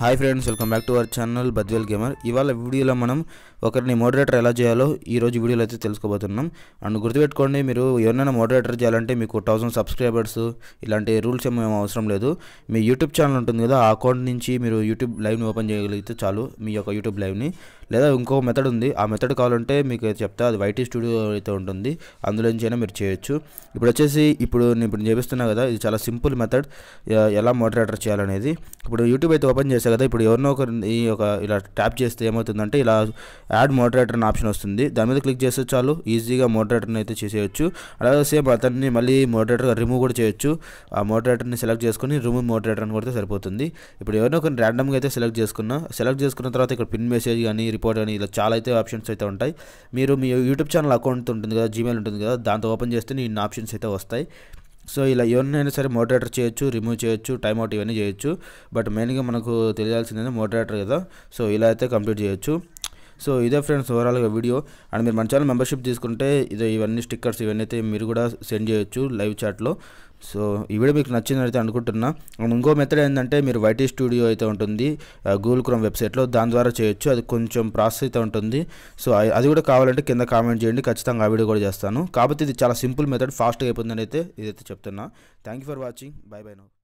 hi friends welcome back to our channel Badvel gamer ఇవాళ వీడియోలో మనం ఒకరిని మోడరేటర్ ఎలా చేయాలో ఈ రోజు వీడియోలో అయితే తెలుసుకోబోతున్నాం అండ్ గుర్తుపెట్టుకోండి మీరు ఎవరైనా మోడరేటర్ చేయాలంటే మీకు థౌసండ్ సబ్స్క్రైబర్స్ ఇలాంటి రూల్స్ ఏమీ అవసరం లేదు మీ యూట్యూబ్ ఛానల్ ఉంటుంది కదా ఆ అకౌంట్ నుంచి మీరు యూట్యూబ్ లైవ్ని ఓపెన్ చేయగలిగితే చాలు మీ యొక్క యూట్యూబ్ లైవ్ని లేదా ఇంకో మెథడ్ ఉంది ఆ మెథడ్ కావాలంటే మీకు చెప్తా అది వైటీ స్టూడియో అయితే ఉంటుంది అందులో నుంచి అయినా మీరు చేయొచ్చు ఇప్పుడు వచ్చేసి ఇప్పుడు నేను ఇప్పుడు చేపిస్తున్నా కదా ఇది చాలా సింపుల్ మెథడ్ ఎలా మోడరేటర్ చేయాలనేది ఇప్పుడు యూట్యూబ్ అయితే ఓపెన్ చేశాను చూసే కదా ఇప్పుడు ఎవరినో ఒక ఈ ఒక ఇలా ట్యాప్ చేస్తే ఏమవుతుందంటే ఇలా యాడ్ మోడరేటర్ అని ఆప్షన్ వస్తుంది దాని మీద క్లిక్ చేస్తే చాలు ఈజీగా మోడరేటర్ని అయితే చేసేయచ్చు అలాగే సేమ్ అతన్ని మళ్ళీ మోడరేటర్గా రిమూవ్ కూడా చేయొచ్చు ఆ మోడరేటర్ని సెలెక్ట్ చేసుకుని రిమూవ్ మోడరేటర్ అని కూడా సరిపోతుంది ఇప్పుడు ఎవరినో ఒకరిని ర్యాండమ్గా అయితే సెలెక్ట్ చేసుకున్నా సెలెక్ట్ చేసుకున్న తర్వాత ఇక్కడ పిన్ మెసేజ్ కానీ రిపోర్ట్ కానీ ఇలా చాలా అయితే ఆప్షన్స్ అయితే ఉంటాయి మీరు మీ యూట్యూబ్ ఛానల్ అకౌంట్ ఉంటుంది కదా జీమెయిల్ ఉంటుంది కదా దాంతో ఓపెన్ చేస్తే ఇన్ని ఆప్షన్స్ అయితే వస్తాయి సో ఇలా ఎవరినైనా సరే మోటరేటర్ చేయొచ్చు రిమూవ్ చేయొచ్చు అవుట్ ఇవన్నీ చేయొచ్చు బట్ మెయిన్గా మనకు తెలియాల్సింది మోటరేటర్ కదా సో ఇలా అయితే కంప్లీట్ చేయొచ్చు సో ఇదే ఫ్రెండ్స్ ఓవరాల్గా వీడియో అండ్ మీరు మన ఛానల్ మెంబర్షిప్ తీసుకుంటే ఇదే ఇవన్నీ స్టిక్కర్స్ ఇవన్నీ అయితే మీరు కూడా సెండ్ చేయొచ్చు లైవ్ చాట్లో సో ఈ వీడియో మీకు నచ్చిందైతే అనుకుంటున్నా అండ్ ఇంకో మెథడ్ ఏంటంటే మీరు వైటీ స్టూడియో అయితే ఉంటుంది గూగుల్ క్రోమ్ వెబ్సైట్లో దాని ద్వారా చేయొచ్చు అది కొంచెం ప్రాసెస్ అయితే ఉంటుంది సో అది కూడా కావాలంటే కింద కామెంట్ చేయండి ఖచ్చితంగా ఆ వీడియో కూడా చేస్తాను కాబట్టి ఇది చాలా సింపుల్ మెథడ్ ఫాస్ట్గా అయిపోతుందని అయితే ఇదైతే చెప్తున్నా thank you for watching bye bye no